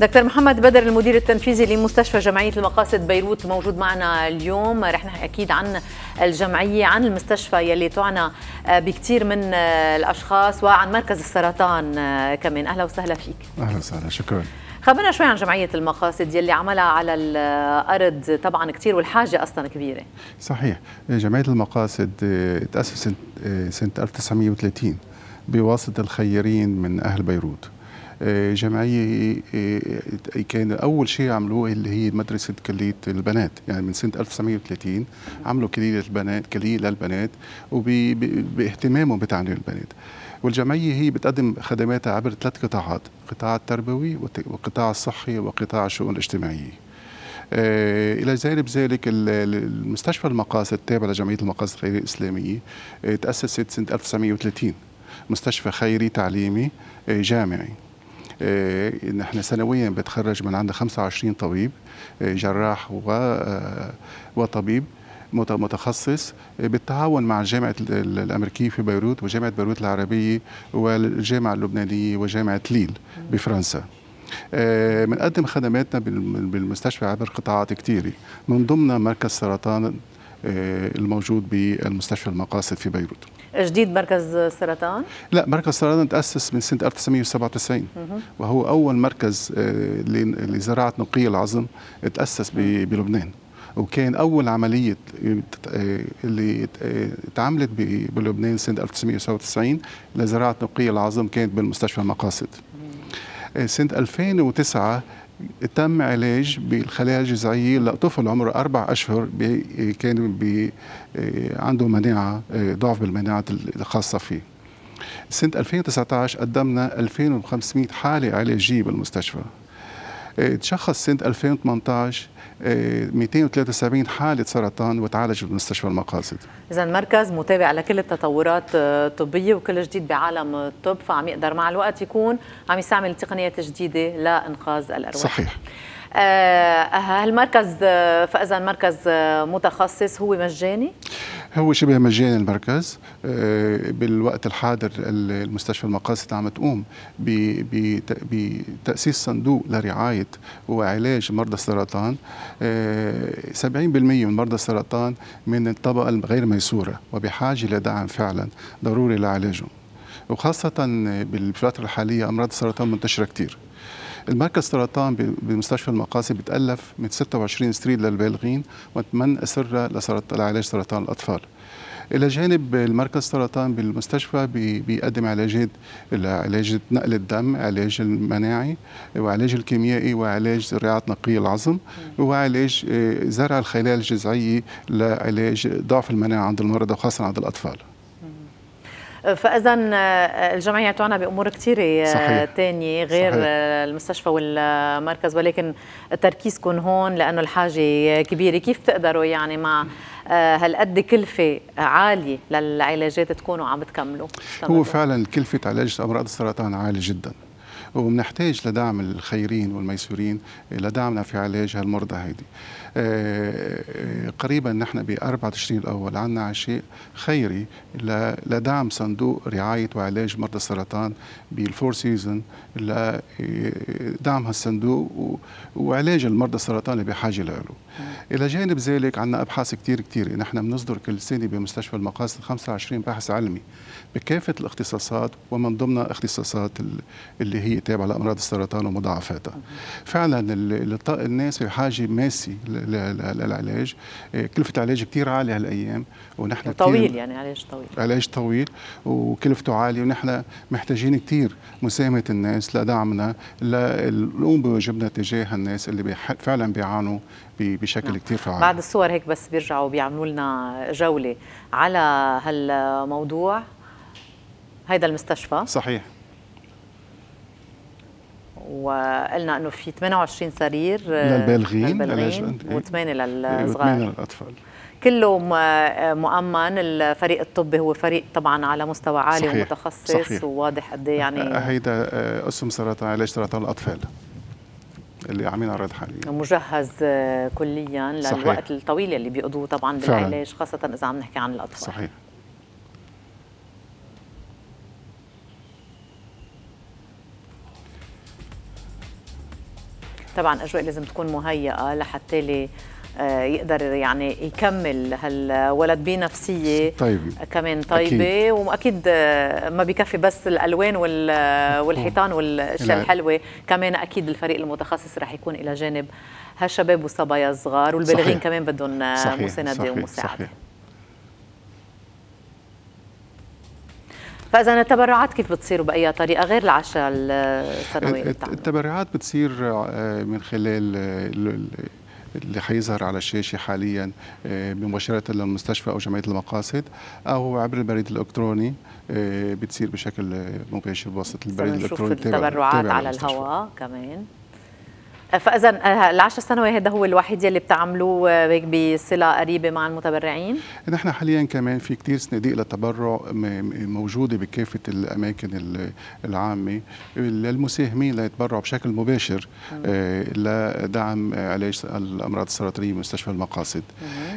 دكتور محمد بدر المدير التنفيذي لمستشفى جمعية المقاصد بيروت موجود معنا اليوم رح نحكي أكيد عن الجمعية عن المستشفى يلي تعنى آه، بكثير من آه، الأشخاص وعن مركز السرطان آه، كمان أهلا وسهلا فيك أهلا وسهلا شكرا خبرنا شوي عن جمعية المقاصد يلي عملها على الأرض طبعا كثير والحاجة أصلا كبيرة صحيح جمعية المقاصد تأسست سنة 1930 بواسطة الخيرين من أهل بيروت آه، جمعيه آه، آه، كان اول شيء عملوه اللي هي مدرسه كليه البنات يعني من سنه 1930 عملوا كليه البنات كليه للبنات وباهتمامهم بتعليم البنات والجمعيه هي بتقدم خدماتها عبر ثلاث قطاعات قطاع التربوي وقطاع الصحي وقطاع الشؤون الاجتماعيه الى جانب ذلك المستشفى المقاصد التابع لجمعيه المقاصد الخيريه الاسلاميه تاسست سنه 1930 مستشفى خيري تعليمي جامعي آه، ان احنا سنويا بتخرج من عند 25 طبيب آه، جراح آه، وطبيب متخصص بالتعاون مع الجامعة الأمريكية في بيروت وجامعة بيروت العربية والجامعة اللبنانية وجامعة ليل بفرنسا بنقدم خدماتنا بالمستشفى عبر قطاعات كثيرة من ضمنها مركز سرطان الموجود بالمستشفى المقاصد في بيروت جديد مركز سرطان؟ لا مركز سرطان تأسس من سنة 1997 وهو أول مركز آه، لزراعة نقي العظم تأسس بلبنان وكان اول عمليه آه، اللي آه، اتعملت بلبنان سنه 1997 لزراعه نقي العظم كانت بالمستشفى مقاصد سنه 2009 تم علاج بالخلايا الجذعيه لطفل عمره اربع اشهر بي كان بي عنده مناعه آه، ضعف بالمناعه الخاصه فيه. سنه 2019 قدمنا 2500 حاله علاجيه بالمستشفى تشخص سنه 2018 273 آه، حاله سرطان وتعالج بمستشفى المقاصد. اذا مركز متابع لكل التطورات آه، الطبيه وكل جديد بعالم الطب فعم يقدر مع الوقت يكون عم يستعمل تقنيات جديده لانقاذ الارواح. صحيح. آه، هالمركز فاذا مركز متخصص هو مجاني؟ هو شبه مجاني المركز آه، بالوقت الحاضر المستشفى المقاصد عم تقوم بتأسيس صندوق لرعاية وعلاج مرضى السرطان 70% آه، من مرضى السرطان من الطبقة الغير ميسورة وبحاجة لدعم فعلا ضروري لعلاجهم وخاصة بالفترة الحالية أمراض السرطان منتشرة كثير المركز سرطان بمستشفى المقاصي بتالف من 26 ستريد للبالغين و8 اسره لعلاج سرطان الاطفال الى جانب المركز سرطان بالمستشفى بيقدم علاجات علاج نقل الدم علاج المناعي وعلاج الكيميائي وعلاج رعايه نقي العظم وعلاج آه، زرع الخلايا الجذعيه لعلاج ضعف المناعه عند المرضى وخاصه عند الاطفال فاذا آه، الجمعيه تعنى بامور كثيره ثانيه آه، غير صحيح. آه، المستشفى والمركز ولكن تركيزكم هون لانه الحاجه كبيره كيف تقدروا يعني مع هالقد كلفة عالية للعلاجات تكونوا عم تكملوا هو فعلا كلفة علاج أمراض السرطان عالية جدا وبنحتاج لدعم الخيرين والميسورين لدعمنا في علاج هالمرضى هيدي آه، آه، قريبا نحن ب 24 تشرين الاول عندنا عشاء خيري لدعم صندوق رعايه وعلاج مرضى السرطان بالفور سيزون لدعم آه، هالصندوق وعلاج المرضى السرطان اللي بحاجه له الى جانب ذلك عندنا ابحاث كثير كثير نحن بنصدر كل سنه بمستشفى المقاصد 25 بحث علمي بكافه الاختصاصات ومن ضمنها اختصاصات اللي هي تابعه لامراض السرطان ومضاعفاتها فعلا الناس بحاجه ماسي للعلاج إيه، كلفه علاج كثير عاليه هالايام ونحن طويل يعني علاج طويل علاج طويل وكلفته عاليه ونحن محتاجين كثير مساهمه الناس لدعمنا لنقوم بواجبنا تجاه الناس اللي فعلا بيعانوا بشكل نعم. كثير فعال بعد الصور هيك بس بيرجعوا بيعملوا لنا جوله على هالموضوع هيدا المستشفى صحيح وقلنا انه في 28 سرير آه، للبالغين, للبالغين وثمانيه إيه، للصغار للاطفال كله آه، مؤمن الفريق الطبي هو فريق طبعا على مستوى عالي صحيح. ومتخصص صحيح. وواضح قد إيه يعني آه، هيدا اسم سرطان علاج سرطان الاطفال اللي عم ينعرض حاليا مجهز كليا للوقت صحيح. الطويل اللي بيقضوه طبعا بالعلاج خاصه اذا عم نحكي عن الاطفال صحيح طبعا اجواء لازم تكون مهيئه لحتى لي آه، يقدر يعني يكمل هالولد بنفسيه طيبه كمان طيبه أكيد. واكيد آه، ما بكفي بس الالوان والحيطان والاشياء الحلوه كمان اكيد الفريق المتخصص راح يكون الى جانب هالشباب والصبايا الصغار والبالغين كمان بدهم آه، مسانده ومساعده صحيح. فاذا التبرعات كيف بتصير وباي طريقه غير العشاء السنوي التبرعات بتصير آه، من خلال آه، اللي حيظهر على الشاشه حاليا آه، مباشره للمستشفى او جمعيه المقاصد او عبر البريد الالكتروني بتصير بشكل مباشر بواسطه البريد الالكتروني نشوف التبرعات على الهواء كمان فاذا آه، العشر سنوات هذا هو الوحيد يلي بتعملوه آه، بصله قريبه مع المتبرعين؟ نحن حاليا كمان في كثير صناديق للتبرع موجوده بكافه الاماكن العامه للمساهمين ليتبرعوا بشكل مباشر آه، لدعم علاج الامراض السرطانيه بمستشفى المقاصد.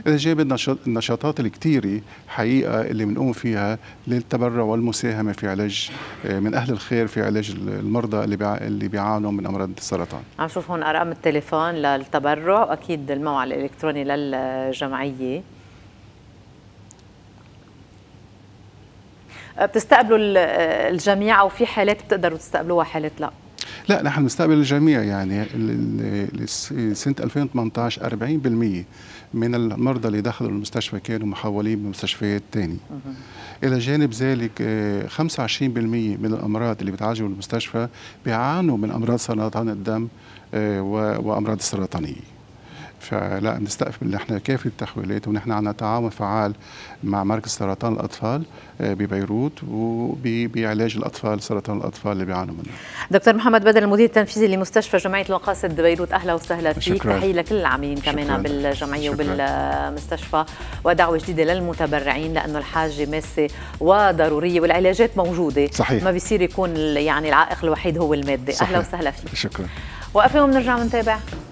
اذا جاب النشاطات الكثيره حقيقه اللي بنقوم فيها للتبرع والمساهمه في علاج من اهل الخير في علاج المرضى اللي بيعانوا من امراض السرطان. عم شوف هون ارقام التليفون للتبرع واكيد الموقع الالكتروني للجمعيه بتستقبلوا الجميع او في حالات بتقدروا تستقبلوها حالات لا لا نحن نستقبل الجميع يعني سنه 2018 40% من المرضى اللي دخلوا المستشفى كانوا محولين بمستشفيات ثانيه الى جانب ذلك 25% آه، من الامراض اللي بتعالجوا بالمستشفى بيعانوا من امراض سرطان الدم آه، وامراض السرطانيه فلا نستأقف ان احنا كافي التحويلات ونحن عندنا تعاون فعال مع مركز سرطان الاطفال آه، ببيروت وبعلاج الاطفال سرطان الاطفال اللي بيعانوا منه. دكتور محمد بدر المدير التنفيذي لمستشفى جمعيه المقاصد بيروت اهلا وسهلا فيك تحيه لكل العاملين كمان بالجمعيه وبالمستشفى ودعوه جديده للمتبرعين لانه الحاجه ماسه وضروريه والعلاجات موجوده صحيح ما بيصير يكون يعني العائق الوحيد هو الماده اهلا وسهلا فيك شكرا وقفه وبنرجع بنتابع